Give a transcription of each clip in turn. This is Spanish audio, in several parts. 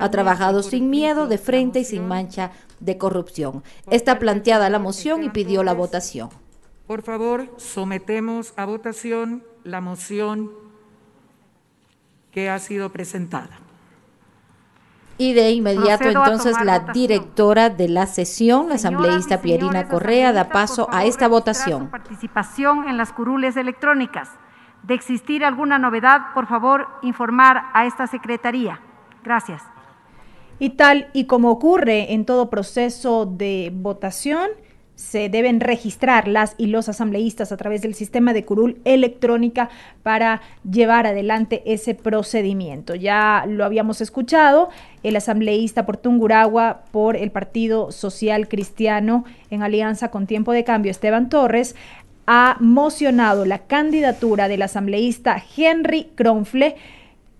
Ha trabajado sin miedo, de frente y sin mancha de corrupción. Está planteada la moción y pidió la votación. Por favor, sometemos a votación la moción que ha sido presentada. Y de inmediato entonces la directora de la sesión, la asambleísta Pierina Correa, da paso a esta votación. participación en las curules electrónicas. De existir alguna novedad, por favor, informar a esta secretaría. Gracias. Y tal y como ocurre en todo proceso de votación, se deben registrar las y los asambleístas a través del sistema de curul electrónica para llevar adelante ese procedimiento. Ya lo habíamos escuchado, el asambleísta por Tunguragua por el Partido Social Cristiano en alianza con Tiempo de Cambio, Esteban Torres, ha mocionado la candidatura del asambleísta Henry Cronfle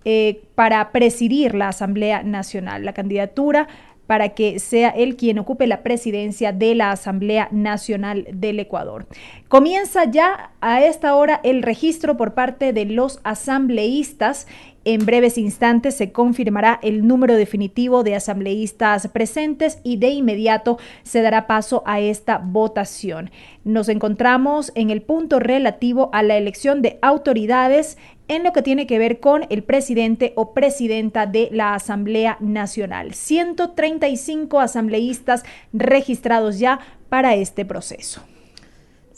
eh, para presidir la Asamblea Nacional. La candidatura para que sea él quien ocupe la presidencia de la Asamblea Nacional del Ecuador. Comienza ya a esta hora el registro por parte de los asambleístas en breves instantes se confirmará el número definitivo de asambleístas presentes y de inmediato se dará paso a esta votación. Nos encontramos en el punto relativo a la elección de autoridades en lo que tiene que ver con el presidente o presidenta de la Asamblea Nacional. 135 asambleístas registrados ya para este proceso.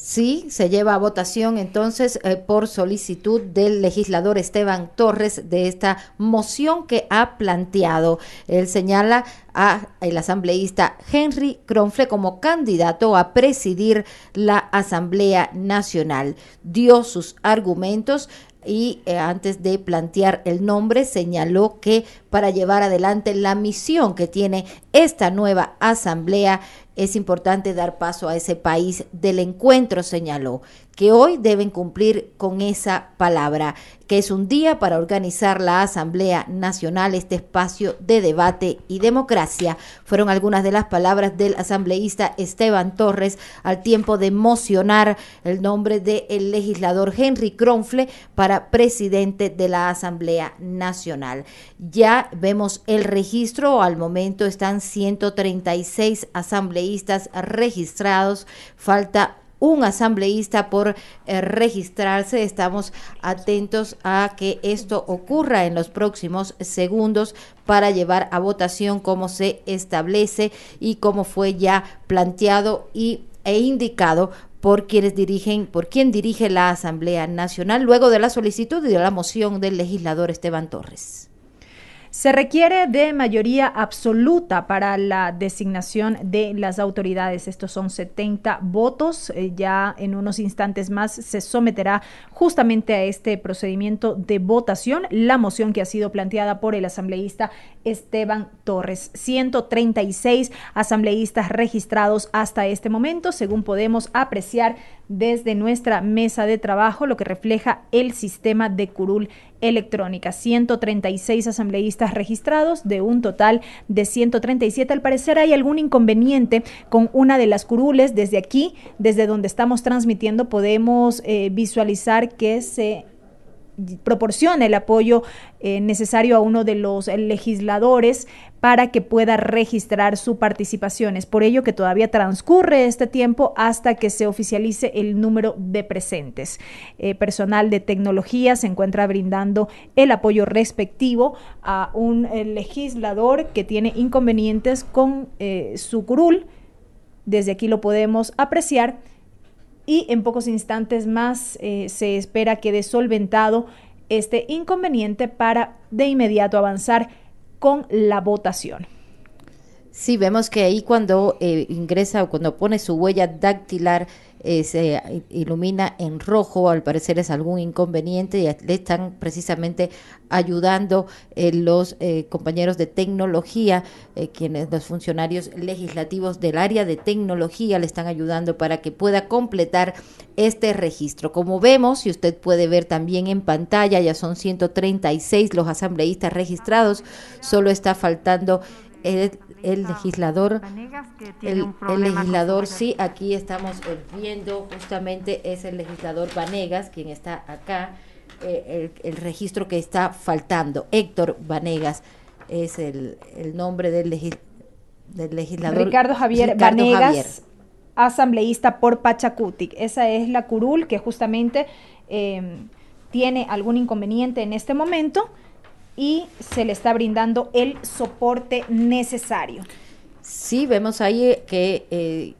Sí, se lleva a votación entonces eh, por solicitud del legislador Esteban Torres de esta moción que ha planteado. Él señala a el asambleísta Henry Cronfle como candidato a presidir la Asamblea Nacional. Dio sus argumentos y eh, antes de plantear el nombre señaló que para llevar adelante la misión que tiene esta nueva asamblea es importante dar paso a ese país del encuentro, señaló que hoy deben cumplir con esa palabra, que es un día para organizar la Asamblea Nacional, este espacio de debate y democracia. Fueron algunas de las palabras del asambleísta Esteban Torres al tiempo de mocionar el nombre del legislador Henry Cronfle para presidente de la Asamblea Nacional. Ya vemos el registro, al momento están 136 asambleístas registrados, falta un asambleísta por eh, registrarse. Estamos atentos a que esto ocurra en los próximos segundos para llevar a votación como se establece y como fue ya planteado y, e indicado por quienes dirigen, por quien dirige la Asamblea Nacional, luego de la solicitud y de la moción del legislador Esteban Torres. Se requiere de mayoría absoluta para la designación de las autoridades. Estos son 70 votos. Eh, ya en unos instantes más se someterá justamente a este procedimiento de votación la moción que ha sido planteada por el asambleísta Esteban Torres. 136 asambleístas registrados hasta este momento, según podemos apreciar desde nuestra mesa de trabajo, lo que refleja el sistema de curul electrónica. 136 asambleístas registrados de un total de 137. Al parecer hay algún inconveniente con una de las curules. Desde aquí, desde donde estamos transmitiendo, podemos eh, visualizar que se proporciona el apoyo eh, necesario a uno de los legisladores para que pueda registrar su participación. Es por ello que todavía transcurre este tiempo hasta que se oficialice el número de presentes. Eh, personal de tecnología se encuentra brindando el apoyo respectivo a un eh, legislador que tiene inconvenientes con su curul. Desde aquí lo podemos apreciar y en pocos instantes más eh, se espera que quede solventado este inconveniente para de inmediato avanzar con la votación. Sí, vemos que ahí cuando eh, ingresa o cuando pone su huella dactilar, eh, se ilumina en rojo, al parecer es algún inconveniente y le están precisamente ayudando eh, los eh, compañeros de tecnología, quienes los funcionarios legislativos del área de tecnología le están ayudando para que pueda completar este registro. Como vemos, y usted puede ver también en pantalla, ya son 136 los asambleístas registrados, solo está faltando el, legislador, el, legislador, sí, aquí estamos viendo justamente es el legislador Vanegas quien está acá, eh, el, registro que está faltando. Héctor Vanegas es el, el nombre del, legislador. Ricardo Javier Vanegas. Asambleísta por Pachacutic. Esa es la curul que justamente eh, tiene algún inconveniente en este momento y se le está brindando el soporte necesario. Sí, vemos ahí eh, que eh,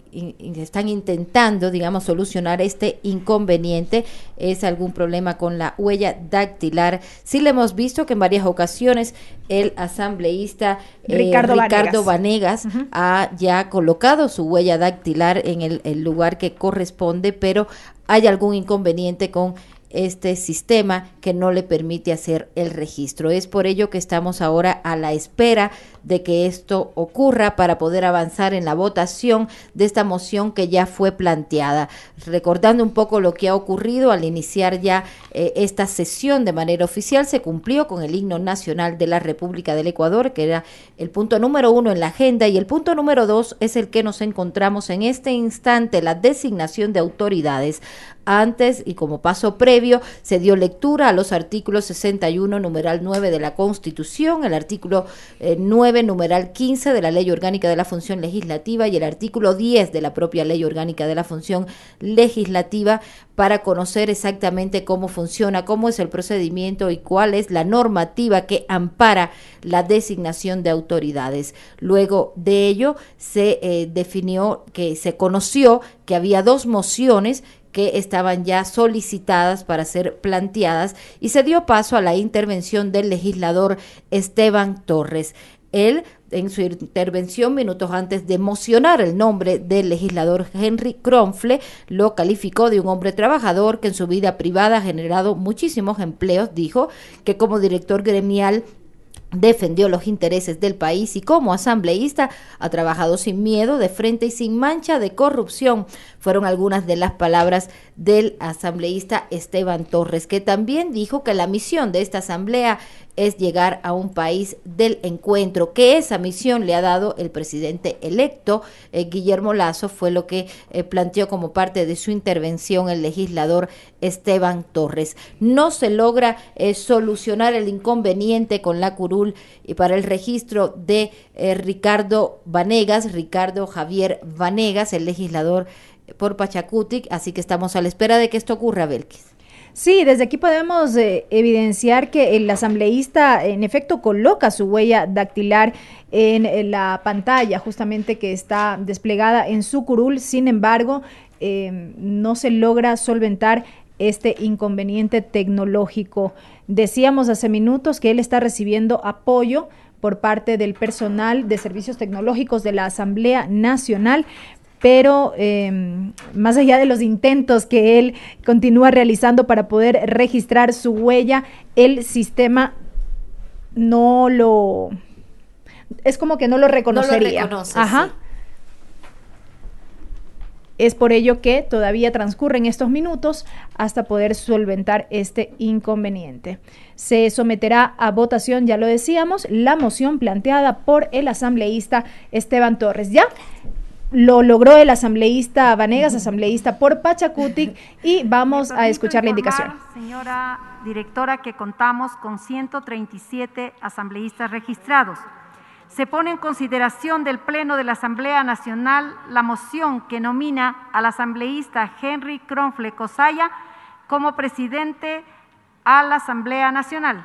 están intentando, digamos, solucionar este inconveniente. Es algún problema con la huella dactilar. Sí le hemos visto que en varias ocasiones el asambleísta eh, Ricardo, Vanegas, ha ya colocado su huella dactilar en el lugar que corresponde, pero hay algún inconveniente con este sistema que no le permite hacer el registro. Es por ello que estamos ahora a la espera de que esto ocurra para poder avanzar en la votación de esta moción que ya fue planteada. Recordando un poco lo que ha ocurrido al iniciar ya eh, esta sesión de manera oficial, se cumplió con el himno nacional de la República del Ecuador, que era el punto número uno en la agenda, y el punto número dos es el que nos encontramos en este instante, la designación de autoridades. Antes y como paso previo, se dio lectura a los artículos 61, numeral 9 de la Constitución, el artículo 9 eh, Número numeral 15 de la Ley Orgánica de la Función Legislativa y el artículo 10 de la propia Ley Orgánica de la Función Legislativa para conocer exactamente cómo funciona, cómo es el procedimiento y cuál es la normativa que ampara la designación de autoridades. Luego de ello se eh, definió que se conoció que había dos mociones que estaban ya solicitadas para ser planteadas y se dio paso a la intervención del legislador Esteban Torres. Él, en su intervención minutos antes de emocionar el nombre del legislador Henry Cronfle, lo calificó de un hombre trabajador que en su vida privada ha generado muchísimos empleos, dijo que como director gremial defendió los intereses del país y como asambleísta ha trabajado sin miedo, de frente y sin mancha de corrupción. Fueron algunas de las palabras del asambleísta Esteban Torres, que también dijo que la misión de esta asamblea es llegar a un país del encuentro, que esa misión le ha dado el presidente electo, eh, Guillermo Lazo, fue lo que eh, planteó como parte de su intervención el legislador Esteban Torres. No se logra eh, solucionar el inconveniente con la curul y para el registro de Ricardo Vanegas, Ricardo Javier Vanegas, el legislador por Pachacutic, así que estamos a la espera de que esto ocurra, Belkis. Sí, desde aquí podemos eh, evidenciar que el asambleísta en efecto coloca su huella dactilar en, eh, la pantalla justamente que está desplegada en su curul, sin embargo, em, no se logra solventar este inconveniente tecnológico. Decíamos hace minutos que él está recibiendo apoyo por parte del personal de servicios tecnológicos de la Asamblea Nacional, pero eh, más allá de los intentos que él continúa realizando para poder registrar su huella, el sistema no lo... Es como que no lo reconocería. No lo Ajá. Es por ello que todavía transcurren estos minutos hasta poder solventar este inconveniente. Se someterá a votación, ya lo decíamos, la moción planteada por el asambleísta Esteban Torres. Ya lo logró el asambleísta Vanegas, asambleísta por Pachacutic, y vamos a escuchar la indicación. Señora directora, que contamos con 137 asambleístas registrados. Se pone en consideración del Pleno de la Asamblea Nacional la moción que nomina al asambleísta Henry Cronfle Cosaya como presidente a la Asamblea Nacional.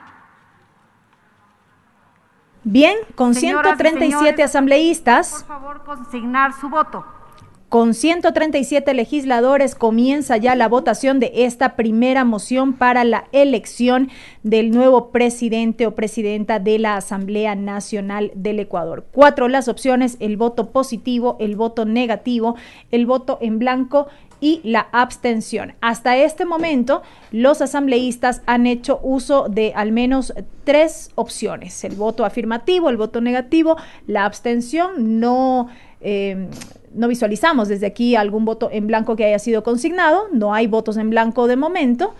Bien, con 137 asambleístas. Por favor, consignar su voto. Con 137 legisladores comienza ya la votación de esta primera moción para la elección del nuevo presidente o presidenta de la Asamblea Nacional del Ecuador. Cuatro las opciones, el voto positivo, el voto negativo, el voto en blanco y la abstención. Hasta este momento, los asambleístas han hecho uso de al menos tres opciones, el voto afirmativo, el voto negativo, la abstención, no... Em, no visualizamos desde aquí algún voto en blanco que haya sido consignado, no hay votos en blanco de momento,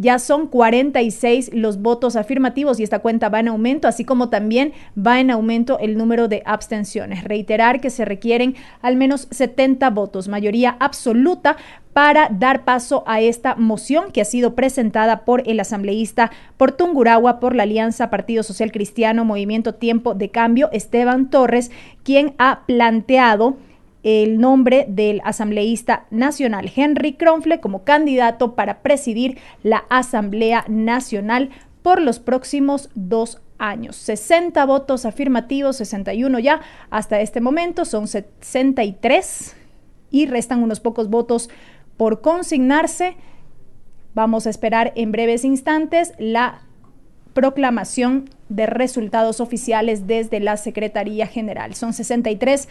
ya son 46 los votos afirmativos y esta cuenta va en aumento, así como también va en aumento el número de abstenciones. Reiterar que se requieren al menos 70 votos, mayoría absoluta, para dar paso a esta moción que ha sido presentada por el asambleísta por Tungurahua, por la Alianza Partido Social Cristiano, Movimiento Tiempo de Cambio, Esteban Torres, quien ha planteado el nombre del asambleísta nacional Henry Kronfle como candidato para presidir la Asamblea Nacional por los próximos dos años. 60 votos afirmativos, 61 ya hasta este momento, son 63 y restan unos pocos votos por consignarse. Vamos a esperar en breves instantes la proclamación de resultados oficiales desde la Secretaría General. Son 63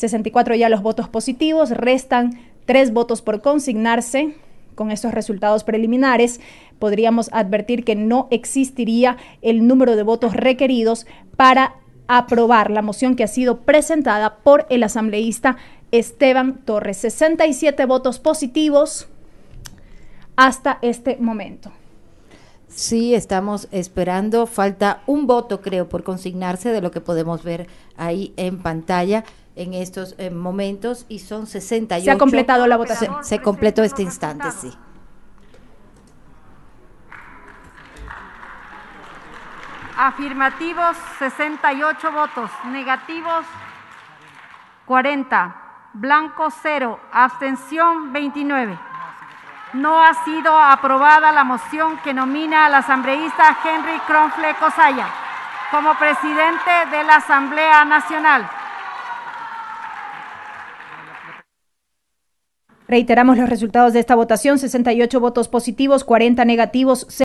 64 ya los votos positivos, restan tres votos por consignarse. Con estos resultados preliminares podríamos advertir que no existiría el número de votos requeridos para aprobar la moción que ha sido presentada por el asambleísta Esteban Torres. 67 votos positivos hasta este momento. Sí, estamos esperando. Falta un voto, creo, por consignarse de lo que podemos ver ahí en pantalla en estos eh, momentos y son 68. Se ha completado la votación. Se, completó este instante, sí. Afirmativos 68 votos, negativos 40, blanco cero, abstención 29. No ha sido aprobada la moción que nomina al asambleísta Henry Cronfle Cosaya como presidente de la Asamblea Nacional. Reiteramos los resultados de esta votación, 68 votos positivos, 40 negativos,